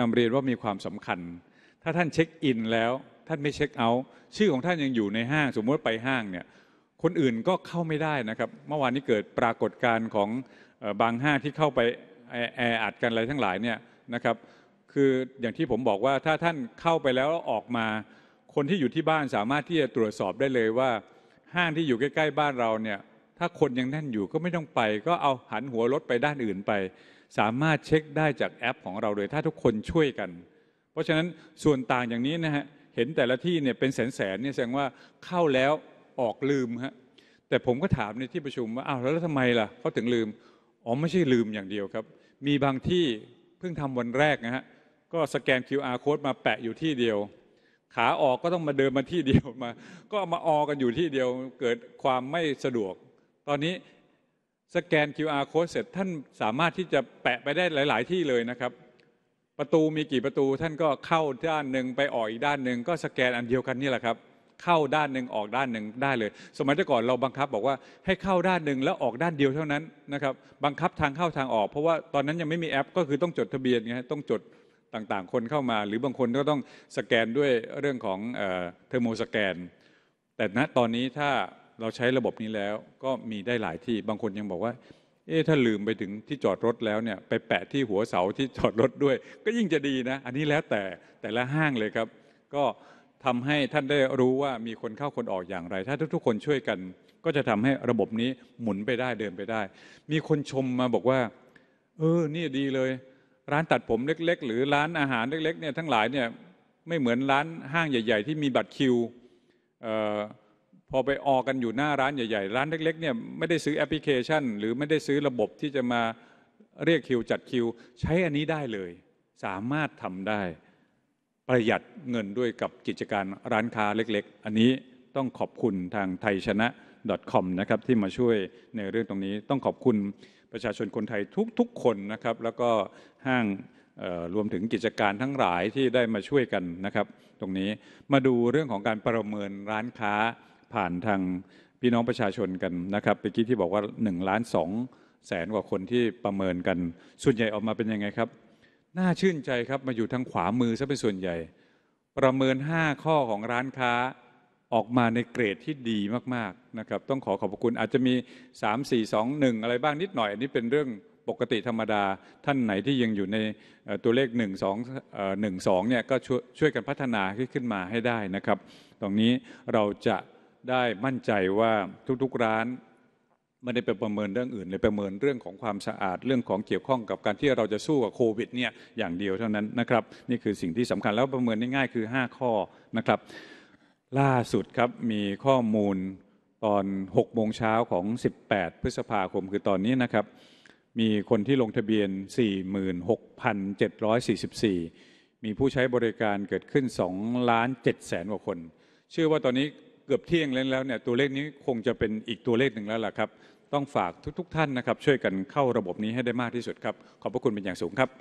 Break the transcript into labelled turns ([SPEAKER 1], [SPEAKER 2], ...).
[SPEAKER 1] นำเรียนว่ามีความสำคัญ ถ้าท่านเช็คอินแล้ว ท่านไม่เช็คเอาท์ชื่อของท่านยังอยู่ในห้างสมมติไปห้างเนี่ยคนอื่นก็เข้าไม่ได้นะครับเมื่อวานนี้เกิดปรากฏการณ์ของบางห้างที่เข้าไปแออัดกันอะไรทั้งหลายเนี่ยนะครับคืออย่างที่ผมบอกว่าถ้าท่านเข้าไปแล้วออกมา คนที่อยู่ที่บ้านสามารถที่จะตรวจสอบได้เลยว่าห้างที่อยู่ใกล้ ๆ บ้านเราเนี่ยถ้าคนยังแน่นอยู่ก็ไม่ต้องไป ก็เอาหันหัวรถไปด้านอื่นไปสามารถเช็คได้จากแอปของเราเลย ถ้าทุกคนช่วยกัน เพราะฉะนั้นส่วนต่างอย่างนี้นะฮะ เห็นแต่ละที่เนี่ยเป็นแสนแสนเนี่ยแสดงว่าเข้าแล้วออกลืมฮะแต่ผมก็ถามในที่ประชุมว่า อ้าว แล้วทำไมล่ะ เขาถึงลืม อ๋อ ไม่ใช่ลืมอย่างเดียวครับ มีบางที่ เพิ่งทำวันแรกนะฮะ ก็สแกน QR code มาแปะอยู่ที่เดียว ขาออกก็ต้องมาเดินมาที่เดียวมา ก็มาออกันอยู่ที่เดียว เกิดความไม่สะดวกตอนนี้สแกน QR code เสร็จท่านสามารถที่จะแปะไปได้หลาย ๆ ที่เลยนะครับ ประตูมีกี่ประตูท่านก็เข้าด้านหนึ่งไปออกอีกด้านหนึ่งก็สแกนอันเดียวกันนี่แหละครับ เข้าด้านหนึ่งออกด้านหนึ่งได้เลย สมัยก่อนเราบังคับบอกว่าให้เข้าด้านหนึ่งแล้วออกด้านเดียวเท่านั้นนะครับ บังคับทางเข้าทางออก เพราะว่าตอนนั้นยังไม่มีแอปก็คือต้องจดทะเบียนไงต้องจดต่างๆ คนเข้ามา หรือบางคนก็ต้องสแกนด้วยเรื่องของเทอร์โมสแกน แต่ณตอนนี้ถ้าเราใช้ระบบนี้แล้วก็มีได้หลายที่ บางคนยังบอกว่า เอ๊ะ ถ้าลืมไปถึงที่จอดรถแล้วเนี่ย ไปแปะที่หัวเสาที่จอดรถด้วย ก็ยิ่งจะดีนะ อันนี้แล้วแต่แต่ละห้างเลยครับ ก็ทำให้ท่านได้รู้ว่ามีคนเข้าคนออกอย่างไร ถ้าทุกๆคนช่วยกันก็จะทำให้ระบบนี้หมุนไปได้เดินไปได้ มีคนชมมาบอกว่า เออ นี่ดีเลย ร้านตัดผมเล็ก ๆ หรือร้านอาหารเล็กๆเนี่ยทั้งหลายเนี่ยไม่เหมือนร้านห้างใหญ่ ๆ ที่มีบัตรคิว เอ่อพอไปออกกันอยู่หน้าร้านใหญ่ ๆ ร้านเล็กๆ เนี่ยไม่ได้ซื้อแอปพลิเคชัน หรือไม่ได้ซื้อระบบที่จะมาเรียกคิวจัดคิวใช้อันนี้ได้เลย สามารถทำได้ประหยัดเงินด้วยกับกิจการร้านค้าเล็ก ๆ อันนี้ต้องขอบคุณทางไทยชนะ .com นะครับที่มาช่วยในเรื่องตรงนี้ ต้องขอบคุณประชาชนคนไทยทุกๆคนนะครับ แล้วก็ห้างรวมถึงกิจการทั้งหลายที่ได้มาช่วยกันนะครับตรงนี้มาดูเรื่องของการประเมินร้านค้าผ่านทางพี่น้องประชาชนกันนะครับเมื่อกี้ที่บอกว่า1ล้านสองแสนกว่าคนที่ประเมินกันส่วนใหญ่ออกมาเป็นยังไงครับ น่าชื่นใจครับมาอยู่ทางขวามือซะเป็นส่วนใหญ่ ประเมิน 5 ข้อของร้านค้าออกมาในเกรดที่ดีมากๆนะครับต้องขอขอบคุณ อาจจะมี 3 4 2 1 อะไรบ้างนิดหน่อย อันนี้เป็นเรื่องปกติธรรมดาท่านไหนที่ยังอยู่ในตัวเลข1 2 1 2เนี่ยก็ชช่วยกันพัฒนาขึ้นมาให้ได้นะครับตรงนี้เราจะได้มั่นใจว่าทุกๆร้านไม่ได้ไปประเมินเรื่องอื่นเลยประเมินเรื่องของความสะอาดเรื่องของเกี่ยวข้องกับการที่เราจะสู้กับโควิดเนี่ยอย่างเดียวเท่านั้นนะครับ นี่คือสิ่งที่สำคัญแล้วประเมินง่ายๆคือ 5 ข้อนะครับ ล่าสุดครับมีข้อมูลตอน6โมงเช้าของ 18 พฤษภาคม คือตอนนี้นะครับ มีคนที่ลงทะเบียน 46,744 มีผู้ใช้บริการเกิดขึ้น2ล้าน7แสนกว่าคนเชื่อว่าตอนนี้เกือบเที่ยงแล้วเนี่ย ตัวเลขนี้คงจะเป็นอีกตัวเลขหนึ่งแล้วล่ะครับ ต้องฝากทุกๆท่านนะครับ ช่วยกันเข้าระบบนี้ให้ได้มากที่สุดครับ ขอบพระคุณเป็นอย่างสูงครับ